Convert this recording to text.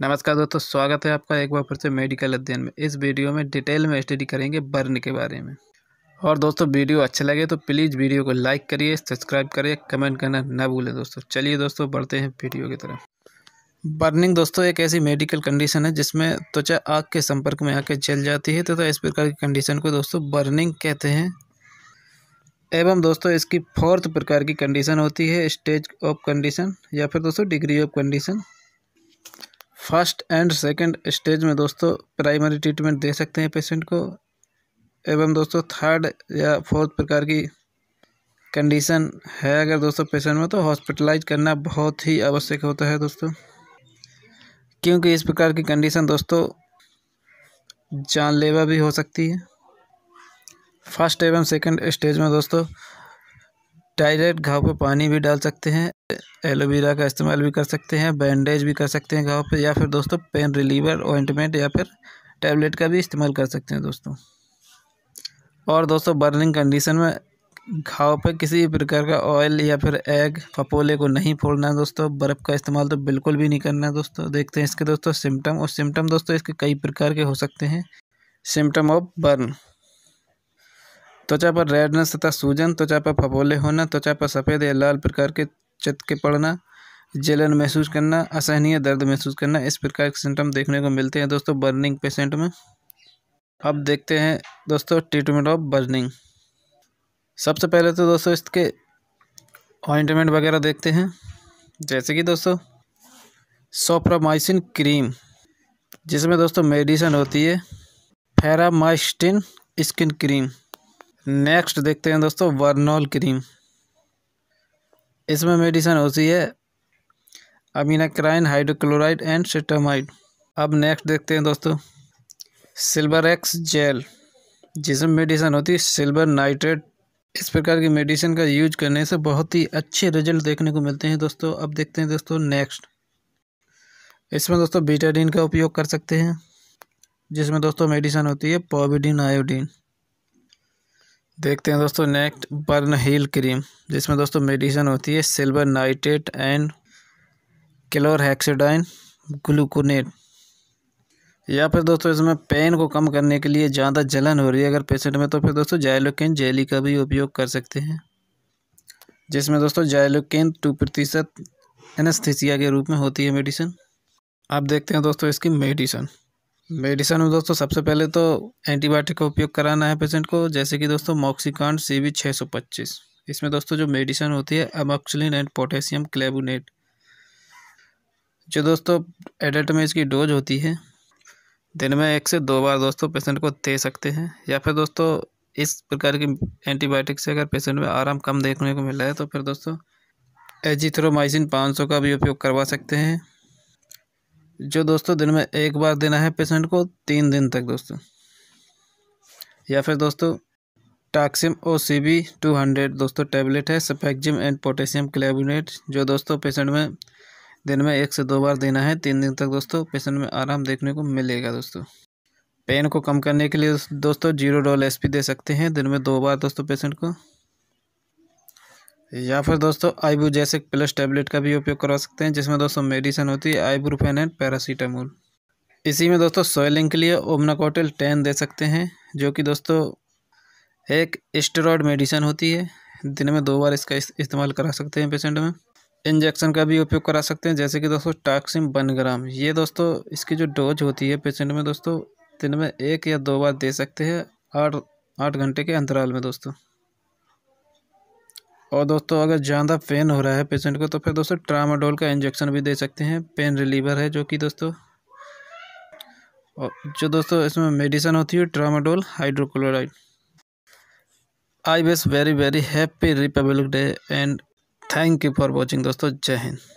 नमस्कार दोस्तों स्वागत है आपका एक बार फिर से मेडिकल अध्ययन में इस वीडियो में डिटेल में स्टडी करेंगे बर्न के बारे में और दोस्तों वीडियो अच्छे लगे तो प्लीज़ वीडियो को लाइक करिए सब्सक्राइब करिए कमेंट करना ना भूलें दोस्तों चलिए दोस्तों बढ़ते हैं वीडियो की तरफ बर्निंग दोस्तों एक ऐसी मेडिकल कंडीशन है जिसमें त्वचा आग के संपर्क में आके जल जाती है तथा तो इस प्रकार की कंडीशन को दोस्तों बर्निंग कहते हैं एवं दोस्तों इसकी फोर्थ प्रकार की कंडीशन होती है स्टेज ऑफ कंडीशन या फिर दोस्तों degree of condition first and second stage में दोस्तों प्राइमरी ट्रीटमेंट दे सकते हैं पेशेंट को एवं दोस्तों थर्ड या फोर्थ प्रकार की कंडीशन है अगर दोस्तों पेशेंट में तो हॉस्पिटलाइज करना बहुत ही आवश्यक होता है दोस्तों क्योंकि इस प्रकार की कंडीशन दोस्तों जानलेवा भी हो सकती है फर्स्ट एवं सेकंड स्टेज में दोस्तों डायरेक्ट घाव पे पानी भी डाल सकते हैं एलोवेरा का इस्तेमाल भी कर सकते हैं बैंडेज भी कर सकते हैं घाव पे या फिर दोस्तों पेन रिलीवर ऑइंटमेंट या फिर टैबलेट का भी इस्तेमाल कर सकते हैं दोस्तों और दोस्तों बर्निंग कंडीशन में घाव पर किसी भी प्रकार का ऑयल या फिर एग फपोले को नहीं फोड़ना है दोस्तों बर्फ़ का इस्तेमाल तो बिल्कुल भी नहीं करना है दोस्तों देखते हैं इसके दोस्तों सिम्टम और सिम्टम दोस्तों इसके कई प्रकार के हो सकते हैं सिम्टम ऑफ बर्न त्वचा पर रेडनेस तथा सूजन त्वचा पर फपोले होना त्वचा पर सफ़ेद या लाल प्रकार के चतके पड़ना जलन महसूस करना असहनीय दर्द महसूस करना इस प्रकार के सिम्टम देखने को मिलते हैं दोस्तों बर्निंग पेशेंट में अब देखते हैं दोस्तों ट्रीटमेंट ऑफ बर्निंग सबसे पहले तो दोस्तों इसके ऑइंटमेंट वगैरह देखते हैं जैसे कि दोस्तों सोप्रामाइसिन क्रीम जिसमें दोस्तों मेडिसन होती है फेरामाइस्टिन स्किन क्रीम नेक्स्ट देखते हैं दोस्तों वर्नोल क्रीम इसमें मेडिसिन होती है अमीनाक्राइन हाइड्रोक्लोराइड एंड सिटामाइड अब नेक्स्ट देखते हैं दोस्तों सिल्वर एक्स जेल जिसमें मेडिसिन होती है सिल्वर नाइट्रेट इस प्रकार की मेडिसिन का यूज करने से बहुत ही अच्छे रिजल्ट देखने को मिलते हैं दोस्तों अब देखते हैं दोस्तों नेक्स्ट इसमें दोस्तों बीटाडीन का उपयोग कर सकते हैं जिसमें दोस्तों मेडिसिन होती है पोविडीन आयोडीन देखते हैं दोस्तों नेक्स्ट बर्न हील क्रीम जिसमें दोस्तों मेडिसिन होती है silver nitrate and chlorhexidine gluconate या फिर दोस्तों इसमें पेन को कम करने के लिए ज़्यादा जलन हो रही है अगर पेशेंट में तो फिर दोस्तों जायलोकिन जेली का भी उपयोग कर सकते हैं जिसमें दोस्तों जायलोकिन टू प्रतिशत एनेस्थीसिया के रूप में होती है मेडिसिन आप देखते हैं दोस्तों इसकी मेडिसन मेडिसन में दोस्तों सबसे पहले तो एंटीबायोटिक का उपयोग कराना है पेशेंट को जैसे कि दोस्तों मॉक्सिकॉन सी बी छः सौ पच्चीस इसमें दोस्तों जो मेडिसन होती है अमोक्सिलिन एंड पोटेशियम क्लेबुनेट जो दोस्तों एडल्ट में इसकी डोज होती है दिन में एक से दो बार दोस्तों पेशेंट को दे सकते हैं या फिर दोस्तों इस प्रकार की एंटीबायोटिक से अगर पेशेंट में आराम कम देखने को मिल रहा है तो फिर दोस्तों एजिथ्रोमाइसिन पाँच सौ का भी उपयोग करवा सकते हैं जो दोस्तों दिन में एक बार देना है पेशेंट को तीन दिन तक दोस्तों या फिर दोस्तों Taxim O C B two hundred दोस्तों टैबलेट है सफेक्जिम एंड पोटेशियम क्लेबिनेट जो दोस्तों पेशेंट में दिन में एक से दो बार देना है तीन दिन तक दोस्तों पेशेंट में आराम देखने को मिलेगा दोस्तों पेन को कम करने के लिए दोस्तों जीरो डॉल एस दे सकते हैं दिन में दो बार दोस्तों पेशेंट को या फिर दोस्तों जैसे प्लस टैबलेट का भी उपयोग करवा सकते हैं जिसमें दोस्तों मेडिसिन होती है आईब्रूफेन एंड पैरासीटामोल इसी में दोस्तों सोयलिंग के लिए ओमनाकोटिल टेन दे सकते हैं जो कि दोस्तों एक स्टेरॉयड मेडिसिन होती है दिन में दो बार इसका इस, इस्तेमाल करा सकते हैं पेशेंट में इंजेक्शन का भी उपयोग करा सकते हैं जैसे कि दोस्तों टाक्सिम वन ग्राम ये दोस्तों इसकी जो डोज होती है पेशेंट में दोस्तों दिन में एक या दो बार दे सकते हैं आठ आठ घंटे के अंतराल में दोस्तों और दोस्तों अगर ज़्यादा पेन हो रहा है पेशेंट को तो फिर दोस्तों ट्रामाडोल का इंजेक्शन भी दे सकते हैं पेन रिलीवर है जो कि दोस्तों और जो दोस्तों इसमें मेडिसन होती है tramadol hydrochloride I wish very very happy Republic Day and thank you for watching दोस्तों जय हिंद